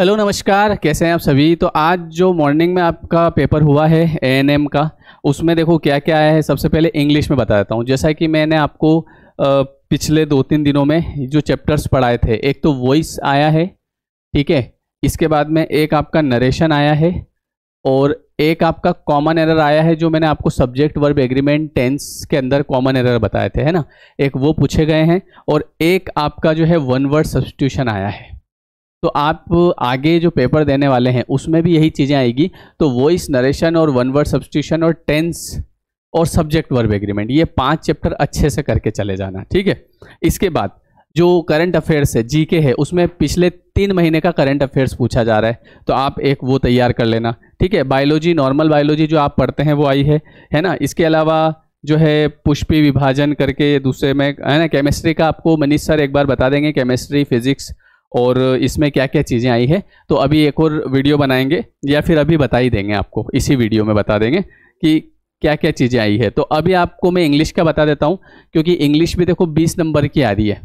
Hello नमस्कार कैसे हैं आप सभी तो आज जो मॉर्निंग में आपका पेपर हुआ है एएनएम का उसमें देखो क्या क्या आया है सबसे पहले इंग्लिश में बता देता हूँ जैसा कि मैंने आपको पिछले दो तीन दिनों में जो चैप्टर्स पढ़ाए थे एक तो वॉइस आया है ठीक है इसके बाद में एक आपका नरेशन आया है और एक आपका कॉमन एरर आया है जो मैंने आपको सब्जेक्ट वर्ब एग्रीमेंट टेंस के अंदर कॉमन एरर बताए थे है ना एक वो पूछे गए हैं और एक आपका जो है वन वर्ड सब्सटिट्यूशन आया है तो आप आगे जो पेपर देने वाले हैं उसमें भी यही चीज़ें आएगी तो वॉइस नरेशन और वन वर्ड सब्सटीशन और टेंस और सब्जेक्ट वर्ब एग्रीमेंट ये पांच चैप्टर अच्छे से करके चले जाना ठीक है इसके बाद जो करंट अफेयर्स है जीके है उसमें पिछले तीन महीने का करंट अफेयर्स पूछा जा रहा है तो आप एक वो तैयार कर लेना ठीक है बायोलॉजी नॉर्मल बायोलॉजी जो आप पढ़ते हैं वो आई है है ना इसके अलावा जो है पुष्पी विभाजन करके दूसरे में है ना केमिस्ट्री का आपको मनीष सर एक बार बता देंगे केमिस्ट्री फिजिक्स और इसमें क्या क्या चीज़ें आई है तो अभी एक और वीडियो बनाएंगे या फिर अभी बता ही देंगे आपको इसी वीडियो में बता देंगे कि क्या क्या चीज़ें आई है तो अभी आपको मैं इंग्लिश का बता देता हूँ क्योंकि इंग्लिश भी देखो बीस नंबर की आ रही है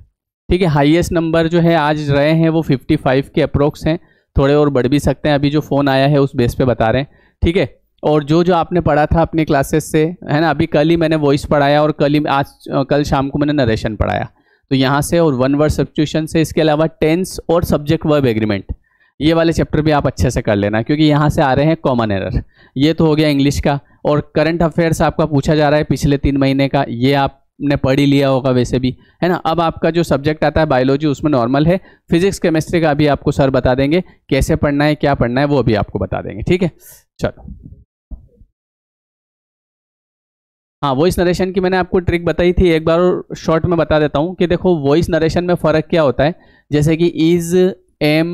ठीक है हाइएस्ट नंबर जो है आज रहे हैं वो फिफ्टी फाइव के अप्रोक्स हैं थोड़े और बढ़ भी सकते हैं अभी जो फ़ोन आया है उस बेस पे बता रहे हैं ठीक है और जो जो आपने पढ़ा था अपनी क्लासेस से है ना अभी कल ही मैंने वॉइस पढ़ाया और कल ही आज कल शाम को मैंने नरेशन पढ़ाया तो यहाँ से और वन वर्ड सब्सिट्यूशन से इसके अलावा टेंस और सब्जेक्ट वर्ब एग्रीमेंट ये वाले चैप्टर भी आप अच्छे से कर लेना क्योंकि यहाँ से आ रहे हैं कॉमन एरर ये तो हो गया इंग्लिश का और करंट अफेयर्स आपका पूछा जा रहा है पिछले तीन महीने का ये आपने पढ़ ही लिया होगा वैसे भी है ना अब आपका जो सब्जेक्ट आता है बायोलॉजी उसमें नॉर्मल है फिजिक्स केमिस्ट्री का भी आपको सर बता देंगे कैसे पढ़ना है क्या पढ़ना है वो भी आपको बता देंगे ठीक है चलो हाँ वॉइस नरेशन की मैंने आपको ट्रिक बताई थी एक बार शॉर्ट में बता देता हूँ कि देखो वॉइस नरेशन में फ़र्क क्या होता है जैसे कि is am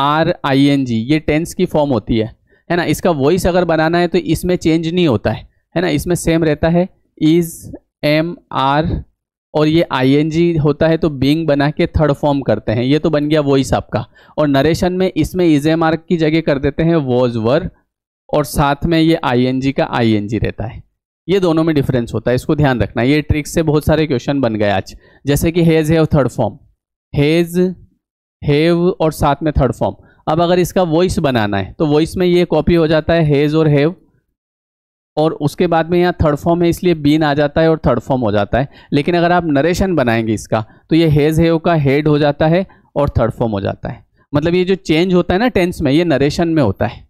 are I N G ये टेंस की फॉर्म होती है है ना इसका वॉइस अगर बनाना है तो इसमें चेंज नहीं होता है है ना इसमें सेम रहता है इज़ एम आर और ये आई एन जी होता है तो बींग बना के थर्ड फॉर्म करते हैं ये तो बन गया वॉइस आपका और नरेशन में इसमें इज एम आर की जगह कर देते हैं वॉज वर और साथ में ये आई एन जी का आई एन जी रहता है ये दोनों में डिफरेंस होता है इसको ध्यान रखना ये ट्रिक से बहुत सारे क्वेश्चन बन गए आज जैसे कि has have third form has have और साथ में थर्ड फॉर्म अब अगर इसका वॉइस बनाना है तो वॉइस में ये कॉपी हो जाता है हेज और हेव और उसके बाद में यहाँ थर्ड फॉर्म है इसलिए बीन आ जाता है और थर्ड फॉर्म हो जाता है लेकिन अगर आप नरेशन बनाएंगे इसका तो ये हेज हेव का हेड हो जाता है और थर्ड फॉर्म हो जाता है मतलब ये जो चेंज होता है ना टेंस में ये नरेशन में होता है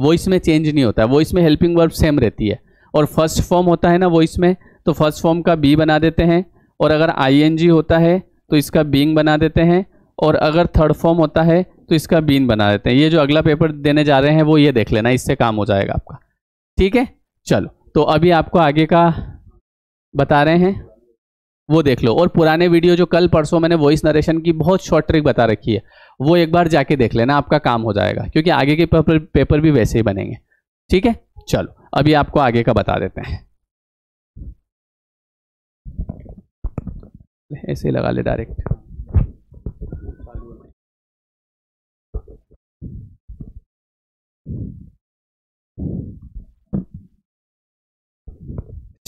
वो इसमें चेंज नहीं होता है वो इसमें हेल्पिंग वर्ब सेम रहती है और फर्स्ट फॉर्म होता है ना वो इसमें तो फर्स्ट फॉर्म का बी बना देते हैं और अगर आईएनजी होता है तो इसका बींग बना देते हैं और अगर थर्ड फॉर्म होता है तो इसका बीन बना देते हैं ये जो अगला पेपर देने जा रहे हैं वो ये देख लेना इससे काम हो जाएगा आपका ठीक है चलो तो अभी आपको आगे का बता रहे हैं वो देख लो और पुराने वीडियो जो कल परसों मैंने वॉइस नरेशन की बहुत शॉर्ट ट्रिक बता रखी है वो एक बार जाके देख लेना आपका काम हो जाएगा क्योंकि आगे के पेपर पेपर भी वैसे ही बनेंगे ठीक है चलो अभी आपको आगे का बता देते हैं ऐसे ही लगा ले डायरेक्ट Thank you.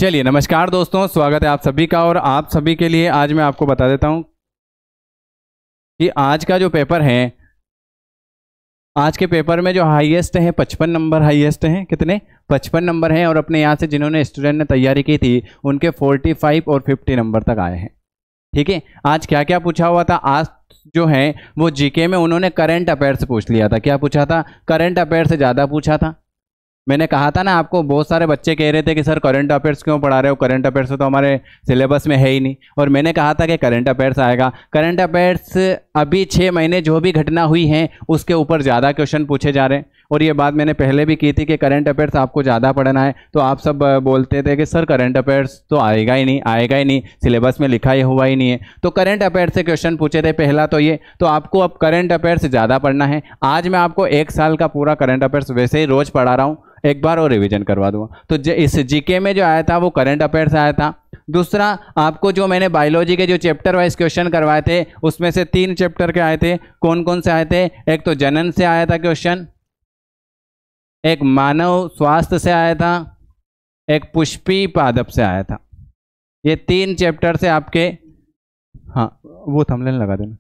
चलिए नमस्कार दोस्तों स्वागत है आप सभी का और आप सभी के लिए आज मैं आपको बता देता हूँ कि आज का जो पेपर है आज के पेपर में जो हाईएस्ट है पचपन नंबर हाईएस्ट हैं कितने पचपन नंबर हैं और अपने यहाँ से जिन्होंने स्टूडेंट ने तैयारी की थी उनके फोर्टी फाइव और फिफ्टी नंबर तक आए हैं ठीक है आज क्या क्या पूछा हुआ था आज जो है वो जीके में उन्होंने करंट अफेयर से पूछ लिया था क्या पूछा था करंट अफेयर से ज़्यादा पूछा था मैंने कहा था ना आपको बहुत सारे बच्चे कह रहे थे कि सर करंट अफेयर्स क्यों पढ़ा रहे हो करंट अफेयर्स तो हमारे सिलेबस में है ही नहीं और मैंने कहा था कि करंट अफेयर्स आएगा करंट अफेयर्स अभी छः महीने जो भी घटना हुई है उसके ऊपर ज़्यादा क्वेश्चन पूछे जा रहे हैं और ये बात मैंने पहले भी की थी कि करंट अफेयर्स आपको ज़्यादा पढ़ना है तो आप सब बोलते थे कि सर करंट अफेयर्स तो आएगा ही नहीं आएगा ही नहीं सिलेबस में लिखा ही हुआ ही नहीं है तो करंट अफेयर्स से क्वेश्चन पूछे थे पहला तो ये तो आपको अब करंट अफेयर्स ज़्यादा पढ़ना है आज मैं आपको एक साल का पूरा करंट अफेयर्स वैसे ही रोज़ पढ़ा रहा हूँ एक बार और रिवीजन करवा दूंगा तो इस जीके में जो आया था वो करंट अफेयर से आया था दूसरा आपको जो मैंने बायोलॉजी के जो चैप्टर वाइज क्वेश्चन करवाए थे उसमें से तीन चैप्टर के आए थे कौन कौन से आए थे एक तो जनन से आया था क्वेश्चन एक मानव स्वास्थ्य से आया था एक पुष्पी पादप से आया था ये तीन चैप्टर से आपके हाँ वो थमलेन लगा देना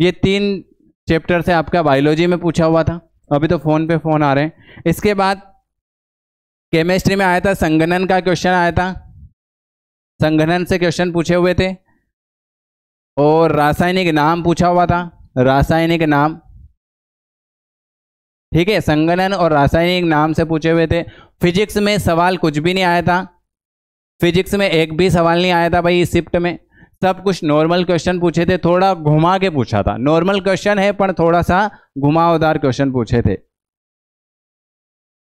ये तीन चैप्टर से आपका बायोलॉजी में पूछा हुआ था अभी तो फ़ोन पे फ़ोन आ रहे हैं इसके बाद केमिस्ट्री में आया था संगनन का क्वेश्चन आया था संगणन से क्वेश्चन पूछे हुए थे और रासायनिक नाम पूछा हुआ था रासायनिक नाम ठीक है संगणन और रासायनिक नाम से पूछे हुए थे फिजिक्स में सवाल कुछ भी नहीं आया था फिजिक्स में एक भी सवाल नहीं आया था भाई इस शिफ्ट में सब कुछ नॉर्मल क्वेश्चन पूछे थे थोड़ा घुमा के पूछा था नॉर्मल क्वेश्चन है पर थोड़ा सा घुमावदार क्वेश्चन पूछे थे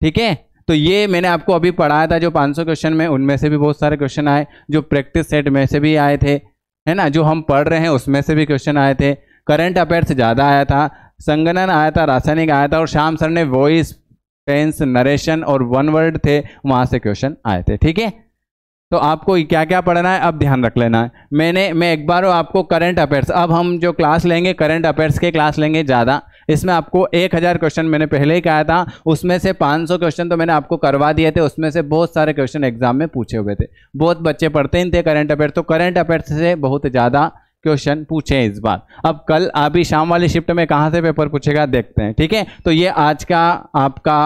ठीक है तो ये मैंने आपको अभी पढ़ाया था जो 500 क्वेश्चन में उनमें से भी बहुत सारे क्वेश्चन आए जो प्रैक्टिस सेट में से भी आए थे है ना जो हम पढ़ रहे हैं उसमें से भी क्वेश्चन आए थे करंट अफेयर्स ज़्यादा आया था संगणन आया था रासायनिक आया था और शाम सर ने वॉइस टेंस नरेशन और वन वर्ड थे वहाँ से क्वेश्चन आए थे ठीक है तो आपको क्या क्या पढ़ना है अब ध्यान रख लेना है मैंने मैं एक बार आपको करंट अफेयर्स अब हम जो क्लास लेंगे करंट अफेयर्स के क्लास लेंगे ज़्यादा इसमें आपको एक हज़ार क्वेश्चन मैंने पहले ही कहा था उसमें से पाँच सौ क्वेश्चन तो मैंने आपको करवा दिए थे उसमें से बहुत सारे क्वेश्चन एग्जाम में पूछे हुए थे बहुत बच्चे पढ़ते ही थे करंट अफेयर्स तो करंट अफेयर्स से बहुत ज़्यादा क्वेश्चन पूछे इस बार अब कल अभी शाम वाली शिफ्ट में कहाँ से पेपर पूछेगा देखते हैं ठीक है तो ये आज का आपका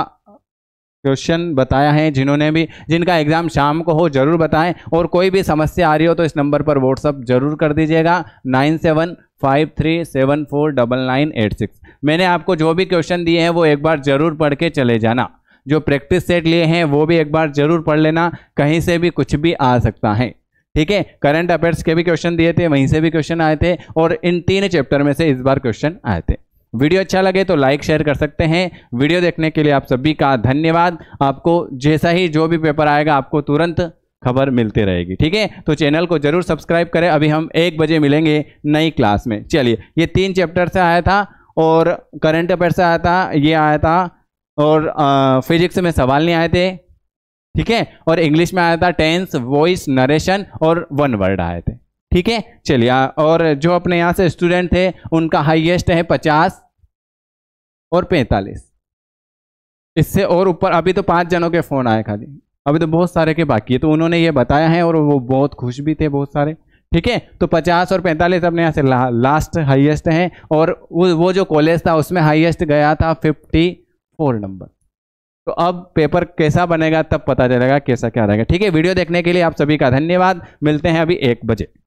क्वेश्चन बताया है जिन्होंने भी जिनका एग्ज़ाम शाम को हो जरूर बताएं और कोई भी समस्या आ रही हो तो इस नंबर पर व्हाट्सअप जरूर कर दीजिएगा nine seven five three seven four double nine eight six मैंने आपको जो भी क्वेश्चन दिए हैं वो एक बार ज़रूर पढ़ के चले जाना जो प्रैक्टिस सेट लिए हैं वो भी एक बार ज़रूर पढ़ लेना कहीं से भी कुछ भी आ सकता है ठीक है करंट अफेयर्स के भी क्वेश्चन दिए थे वहीं से भी क्वेश्चन आए थे और इन तीन चैप्टर में से इस बार क्वेश्चन आए थे वीडियो अच्छा लगे तो लाइक शेयर कर सकते हैं वीडियो देखने के लिए आप सभी का धन्यवाद आपको जैसा ही जो भी पेपर आएगा आपको तुरंत खबर मिलती रहेगी ठीक है तो चैनल को जरूर सब्सक्राइब करें अभी हम एक बजे मिलेंगे नई क्लास में चलिए ये तीन चैप्टर से आया था और करंट अफेयर से आया था ये आया था और फिजिक्स में सवाल नहीं आए थे ठीक है और इंग्लिश में आया था टेंस वॉइस नरेशन और वन वर्ड आए थे ठीक है चलिए और जो अपने यहाँ से स्टूडेंट थे उनका हाईएस्ट है पचास और पैंतालीस इससे और ऊपर अभी तो पांच जनों के फ़ोन आए खाली अभी तो बहुत सारे के बाकी है तो उन्होंने ये बताया है और वो बहुत खुश भी थे बहुत सारे ठीक है तो 50 और 45 अपने यहाँ से ला, लास्ट हाईएस्ट है और वो वो जो कॉलेज था उसमें हाईएस्ट गया था 54 नंबर तो अब पेपर कैसा बनेगा तब पता चलेगा कैसा क्या रहेगा ठीक है वीडियो देखने के लिए आप सभी का धन्यवाद मिलते हैं अभी एक बजे